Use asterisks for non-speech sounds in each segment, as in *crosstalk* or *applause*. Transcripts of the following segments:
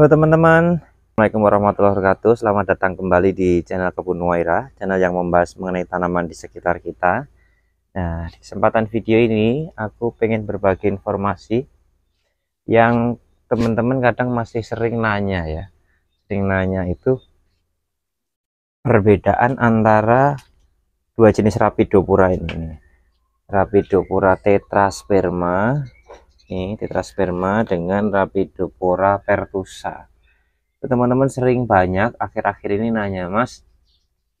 Halo teman-teman Assalamualaikum warahmatullahi wabarakatuh Selamat datang kembali di channel Kebun Waira Channel yang membahas mengenai tanaman di sekitar kita Nah di kesempatan video ini Aku pengen berbagi informasi Yang teman-teman kadang masih sering nanya ya Sering nanya itu Perbedaan antara Dua jenis Rapidopura ini Rapidopura tetrasperma ini tetrasperma dengan Rapidopora pertusa teman-teman sering banyak akhir-akhir ini nanya mas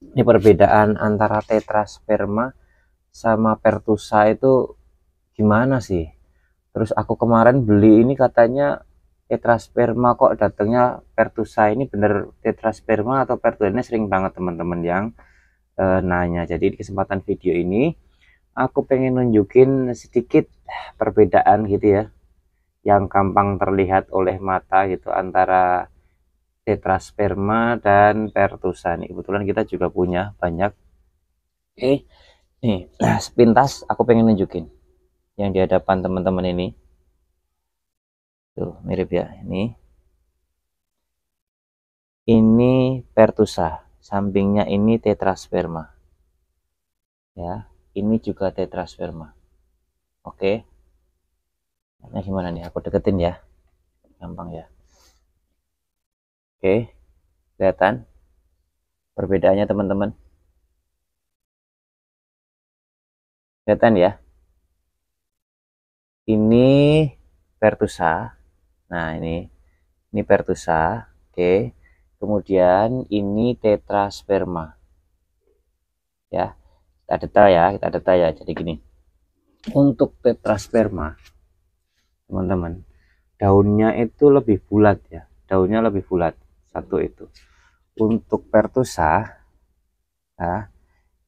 ini perbedaan antara tetrasperma sama pertusa itu gimana sih terus aku kemarin beli ini katanya tetrasperma kok datangnya pertusa ini bener tetrasperma atau pertusa ini sering banget teman-teman yang e, nanya jadi di kesempatan video ini aku pengen nunjukin sedikit perbedaan gitu ya yang gampang terlihat oleh mata gitu antara tetrasperma dan pertusa nih kebetulan kita juga punya banyak eh nih nah, *clears throat* sepintas aku pengen nunjukin yang di hadapan teman-teman ini tuh mirip ya ini ini pertusa sampingnya ini tetrasperma ya ini juga tetrasperma oke okay. nah gimana nih aku deketin ya gampang ya oke okay. kelihatan perbedaannya teman-teman kelihatan ya ini pertusa nah ini ini pertusa oke okay. kemudian ini tetrasperma ya kita detail ya kita detail ya jadi gini untuk tetrasperma teman-teman daunnya itu lebih bulat ya daunnya lebih bulat satu itu untuk pertusa nah,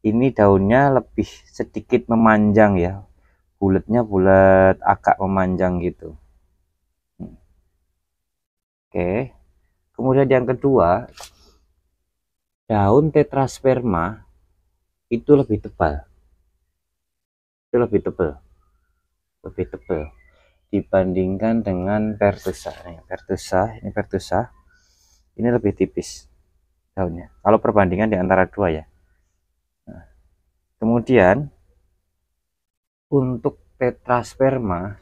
ini daunnya lebih sedikit memanjang ya bulatnya bulat agak memanjang gitu oke kemudian yang kedua daun tetrasperma itu lebih tebal itu lebih tebal lebih tebal dibandingkan dengan pertusa ini pertusa ini pertusa ini lebih tipis daunnya kalau perbandingan di antara dua ya nah, kemudian untuk tetrasperma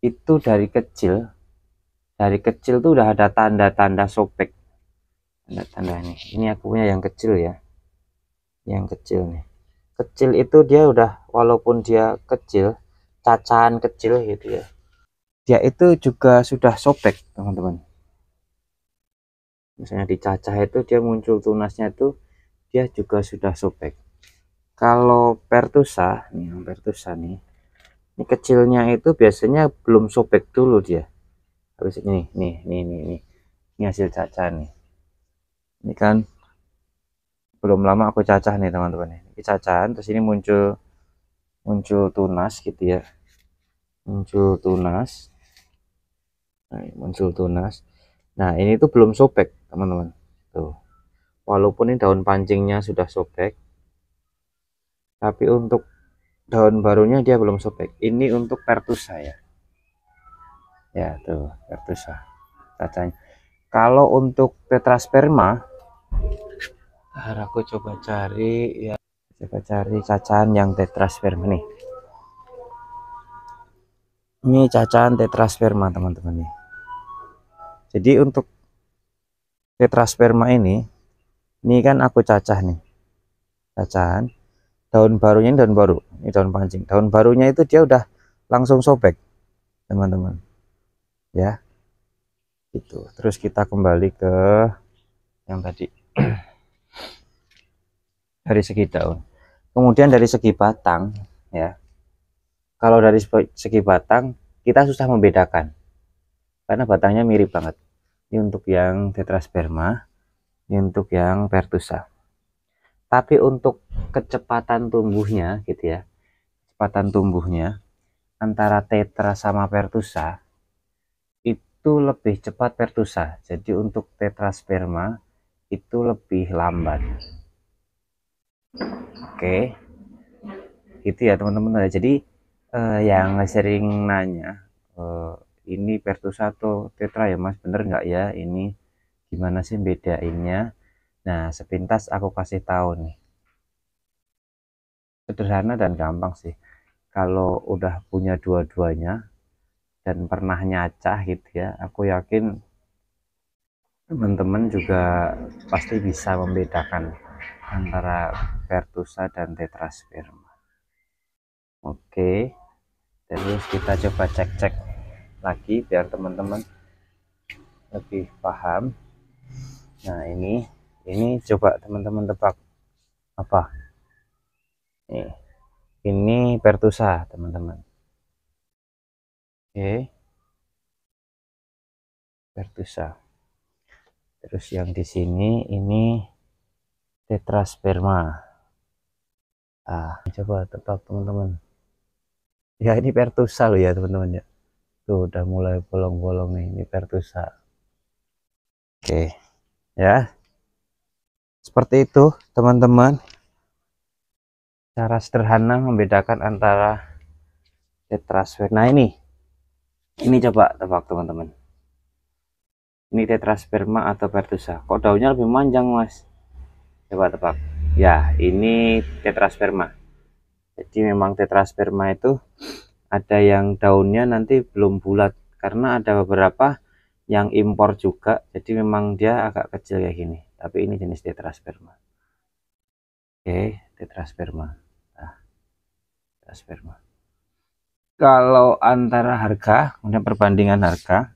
itu dari kecil dari kecil tuh udah ada tanda-tanda sobek tanda-tanda ini ini aku punya yang kecil ya yang kecil nih kecil itu dia udah walaupun dia kecil cacahan kecil gitu ya dia itu juga sudah sobek teman-teman misalnya dicacah itu dia muncul tunasnya itu dia juga sudah sobek kalau pertusa nih yang pertusa nih ini kecilnya itu biasanya belum sobek dulu dia habis ini nih nih nih nih ini hasil cacah nih ini kan belum lama aku cacah nih teman-teman ini cacahan terus ini muncul muncul tunas gitu ya muncul tunas nah, muncul tunas nah ini tuh belum sobek teman-teman tuh walaupun ini daun pancingnya sudah sobek tapi untuk daun barunya dia belum sobek ini untuk pertusa ya ya tuh pertusa cacahnya kalau untuk tetrasperma Ntar aku coba cari ya coba cari cacahan yang tetrasperma nih ini cacahan tetrasperma teman-teman nih jadi untuk tetrasperma ini ini kan aku cacah nih cacahan daun barunya ini daun baru ini daun pancing daun barunya itu dia udah langsung sobek teman-teman ya itu terus kita kembali ke yang tadi *clears throat* dari segi daun kemudian dari segi batang ya kalau dari segi batang kita susah membedakan karena batangnya mirip banget ini untuk yang tetrasperma ini untuk yang pertusa tapi untuk kecepatan tumbuhnya gitu ya kecepatan tumbuhnya antara tetra sama pertusa itu lebih cepat pertusa jadi untuk tetrasperma itu lebih lambat Oke. Okay. Itu ya teman-teman. Nah, jadi uh, yang sering nanya uh, ini atau Tetra ya Mas, bener nggak ya ini gimana sih bedainnya? Nah, sepintas aku kasih tahu nih. Sederhana dan gampang sih. Kalau udah punya dua-duanya dan pernah nyacah gitu ya, aku yakin teman-teman juga pasti bisa membedakan antara pertusa dan tetrasperma oke terus kita coba cek-cek lagi biar teman-teman lebih paham nah ini ini coba teman-teman tebak apa nih ini pertusa teman-teman oke pertusa terus yang di sini ini tetrasperma ah coba tebak teman-teman ya ini pertusa loh ya teman-teman ya tuh udah mulai bolong-bolong nih ini pertusa oke ya seperti itu teman-teman cara sederhana membedakan antara tetrasperma. nah ini ini coba tebak teman-teman ini tetrasperma atau pertusa kok daunnya lebih panjang mas coba tebak ya ini tetrasperma jadi memang tetrasperma itu ada yang daunnya nanti belum bulat karena ada beberapa yang impor juga jadi memang dia agak kecil kayak gini tapi ini jenis tetrasperma oke tetrasperma nah, tetrasperma kalau antara harga kemudian perbandingan harga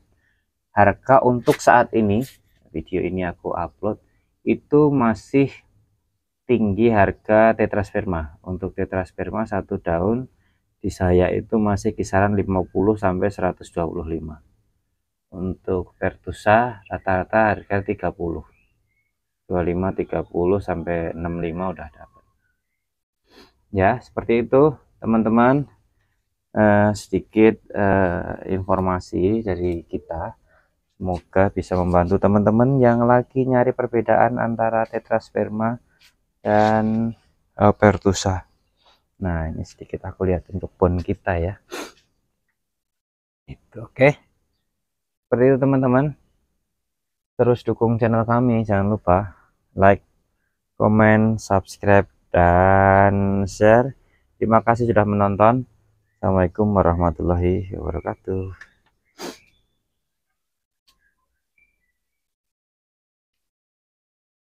*clears throat* harga untuk saat ini video ini aku upload itu masih tinggi harga tetrasperma. Untuk tetrasperma satu daun di saya itu masih kisaran 50 sampai 125. Untuk pertusa rata-rata harga 30. 25 30 sampai 65 udah dapat. Ya, seperti itu teman-teman. Eh, sedikit eh, informasi dari kita Semoga bisa membantu teman-teman yang lagi nyari perbedaan antara tetrasperma dan eh, pertusa. Nah, ini sedikit aku lihat untuk pun kita ya. Itu oke. Okay. Seperti itu teman-teman. Terus dukung channel kami, jangan lupa like, comment, subscribe dan share. Terima kasih sudah menonton. Assalamualaikum warahmatullahi wabarakatuh.